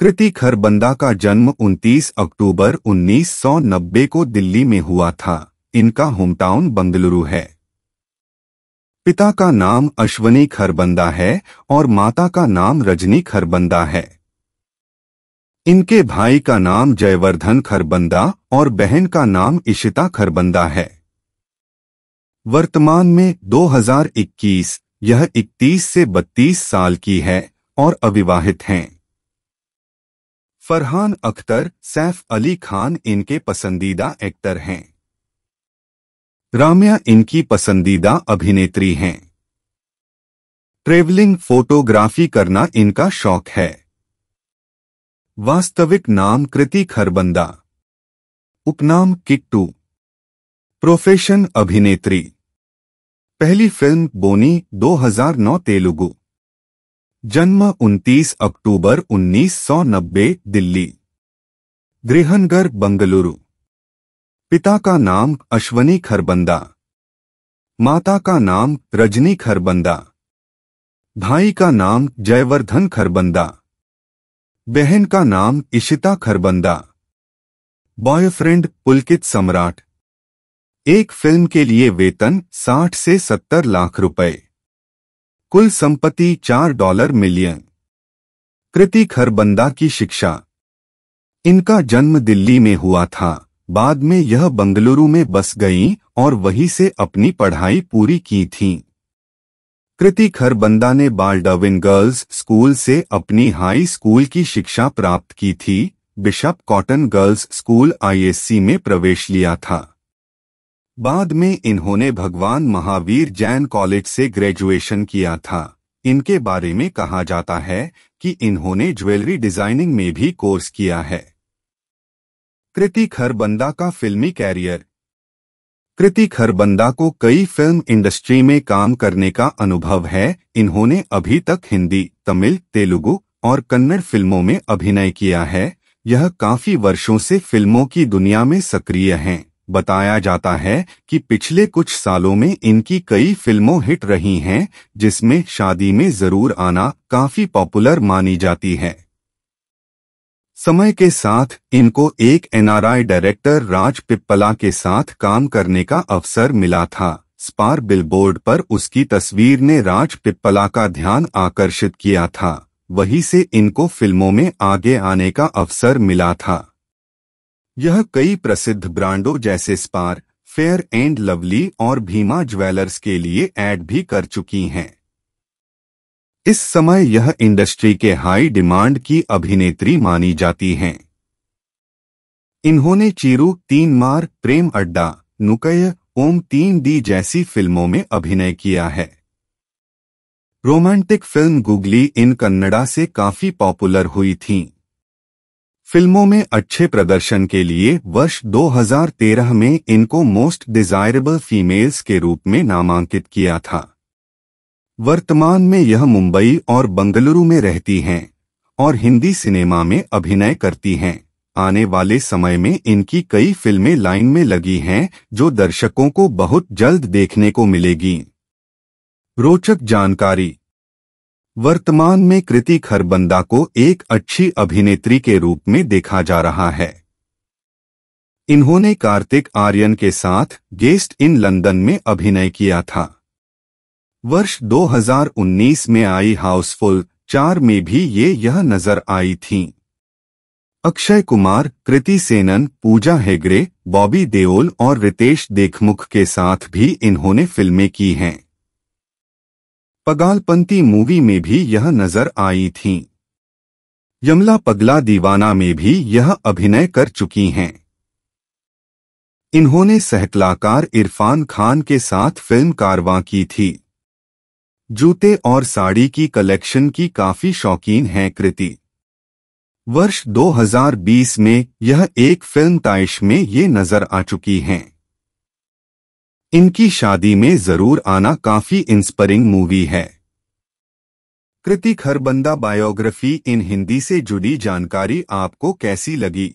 कृति खरबंदा का जन्म 29 अक्टूबर 1990 को दिल्ली में हुआ था इनका होमटाउन बंगलुरु है पिता का नाम अश्वनी खरबंदा है और माता का नाम रजनी खरबंदा है इनके भाई का नाम जयवर्धन खरबंदा और बहन का नाम इशिता खरबंदा है वर्तमान में 2021 यह 31 से 32 साल की है और अविवाहित हैं फरहान अख्तर सैफ अली खान इनके पसंदीदा एक्टर हैं राम्या इनकी पसंदीदा अभिनेत्री हैं ट्रेवलिंग फोटोग्राफी करना इनका शौक है वास्तविक नाम कृति खरबंदा उपनाम किट्टू प्रोफेशन अभिनेत्री पहली फिल्म बोनी 2009 तेलुगु जन्म 29 अक्टूबर 1990 दिल्ली गृहनगर बंगलुरु पिता का नाम अश्वनी खरबंदा माता का नाम रजनी खरबंदा भाई का नाम जयवर्धन खरबंदा बहन का नाम इशिता खरबंदा बॉयफ्रेंड पुलकित सम्राट एक फिल्म के लिए वेतन 60 से 70 लाख रुपए कुल संपत्ति चार डॉलर मिलियन कृति खरबंदा की शिक्षा इनका जन्म दिल्ली में हुआ था बाद में यह बंगलुरु में बस गई और वहीं से अपनी पढ़ाई पूरी की थी कृति खरबंदा ने बालडविन गर्ल्स स्कूल से अपनी हाई स्कूल की शिक्षा प्राप्त की थी Bishop Cotton girls school ISC में प्रवेश लिया था बाद में इन्होंने भगवान महावीर जैन कॉलेज से ग्रेजुएशन किया था इनके बारे में कहा जाता है कि इन्होंने ज्वेलरी डिजाइनिंग में भी कोर्स किया है कृति खरबंदा का फिल्मी कैरियर कृति खरबंदा को कई फिल्म इंडस्ट्री में काम करने का अनुभव है इन्होंने अभी तक हिंदी तमिल तेलुगु और कन्नड़ फिल्मों में अभिनय किया है यह काफी वर्षों से फिल्मों की दुनिया में सक्रिय हैं बताया जाता है कि पिछले कुछ सालों में इनकी कई फिल्मों हिट रही हैं जिसमें शादी में जरूर आना काफी पॉपुलर मानी जाती है समय के साथ इनको एक एनआरआई डायरेक्टर राज पिप्पला के साथ काम करने का अवसर मिला था स्पार बिलबोर्ड पर उसकी तस्वीर ने राज पिप्पला का ध्यान आकर्षित किया था वहीं से इनको फिल्मों में आगे आने का अवसर मिला था यह कई प्रसिद्ध ब्रांडों जैसे स्पार फेयर एंड लवली और भीमा ज्वेलर्स के लिए ऐड भी कर चुकी हैं इस समय यह इंडस्ट्री के हाई डिमांड की अभिनेत्री मानी जाती हैं इन्होंने चीरू तीन मार प्रेम अड्डा नुकय ओम तीन डी जैसी फिल्मों में अभिनय किया है romantic film Googly in Kannada से काफी पॉपुलर हुई थीं। फिल्मों में अच्छे प्रदर्शन के लिए वर्ष 2013 में इनको मोस्ट डिजायरेबल फीमेल्स के रूप में नामांकित किया था वर्तमान में यह मुंबई और बंगलुरु में रहती हैं और हिंदी सिनेमा में अभिनय करती हैं आने वाले समय में इनकी कई फिल्में लाइन में लगी हैं जो दर्शकों को बहुत जल्द देखने को मिलेगी रोचक जानकारी वर्तमान में कृति खरबंदा को एक अच्छी अभिनेत्री के रूप में देखा जा रहा है इन्होंने कार्तिक आर्यन के साथ गेस्ट इन लंदन में अभिनय किया था वर्ष 2019 में आई हाउसफुल चार में भी ये यह नजर आई थीं। अक्षय कुमार कृति सेनन पूजा हेगड़े बॉबी देओल और रितेश देखमुख के साथ भी इन्होंने फिल्में की हैं पगालपंती मूवी में भी यह नजर आई थीं। यमला पगला दीवाना में भी यह अभिनय कर चुकी हैं इन्होंने सहकलाकार इरफान खान के साथ फिल्म कारवां की थी जूते और साड़ी की कलेक्शन की काफी शौकीन हैं कृति वर्ष 2020 में यह एक फिल्म ताइश में ये नजर आ चुकी हैं इनकी शादी में जरूर आना काफी इंस्पायरिंग मूवी है कृतिक हरबंदा बायोग्राफी इन हिंदी से जुड़ी जानकारी आपको कैसी लगी